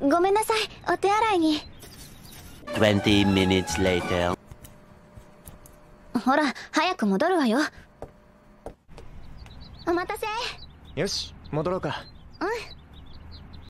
ごめんなさいお手洗いに20 minutes later ほら早く戻るわよお待たせよし戻ろうかうん